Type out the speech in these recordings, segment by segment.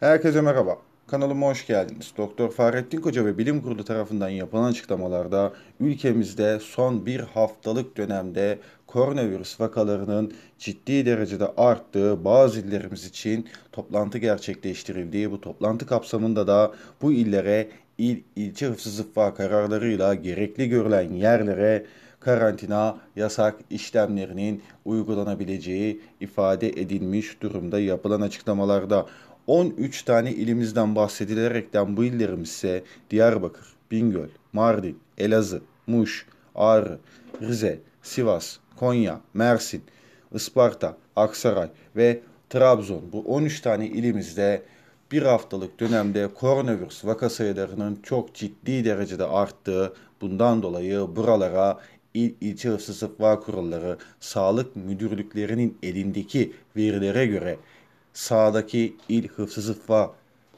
Herkese merhaba. Kanalıma hoş geldiniz. Doktor Fahrettin Koca ve Bilim Kurulu tarafından yapılan açıklamalarda ülkemizde son bir haftalık dönemde koronavirüs vakalarının ciddi derecede arttığı bazı illerimiz için toplantı gerçekleştirildiği bu toplantı kapsamında da bu illere il ilçe hıfzı zıffa kararlarıyla gerekli görülen yerlere karantina yasak işlemlerinin uygulanabileceği ifade edilmiş durumda yapılan açıklamalarda 13 tane ilimizden bahsedilerekten bu illerim ise Diyarbakır, Bingöl, Mardin, Elazığ, Muş, Ağrı, Rize, Sivas, Konya, Mersin, Isparta, Aksaray ve Trabzon bu 13 tane ilimizde bir haftalık dönemde koronavirüs vaka sayılarının çok ciddi derecede arttığı bundan dolayı buralara il ilçe hıfzı sıfva kurulları sağlık müdürlüklerinin elindeki verilere göre sahadaki il hıfzı zıffa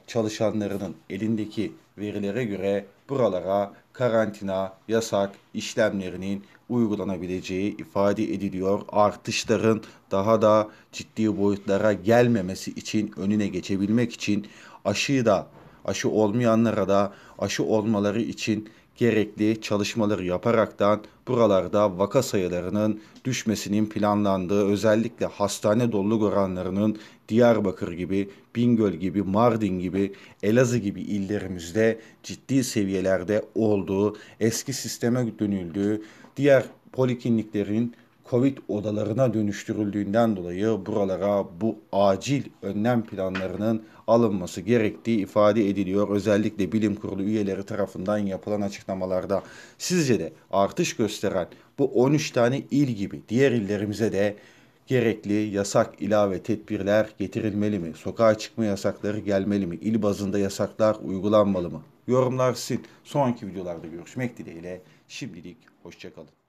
çalışanlarının elindeki verilere göre buralara karantina, yasak işlemlerinin uygulanabileceği ifade ediliyor. Artışların daha da ciddi boyutlara gelmemesi için önüne geçebilmek için aşıyı da aşı olmayanlara da aşı olmaları için gerekli çalışmaları yaparaktan buralarda vaka sayılarının düşmesinin planlandığı özellikle hastane doluluk oranlarının Diyarbakır gibi, Bingöl gibi, Mardin gibi, Elazığ gibi illerimizde ciddi seviyelerde olduğu, eski sisteme dönüldüğü, diğer polikliniklerin Covid odalarına dönüştürüldüğünden dolayı buralara bu acil önlem planlarının alınması gerektiği ifade ediliyor. Özellikle bilim kurulu üyeleri tarafından yapılan açıklamalarda sizce de artış gösteren bu 13 tane il gibi diğer illerimize de gerekli yasak ilave tedbirler getirilmeli mi? Sokağa çıkma yasakları gelmeli mi? İl bazında yasaklar uygulanmalı mı? Yorumlar sizin. Sonraki videolarda görüşmek dileğiyle. Şimdilik hoşçakalın.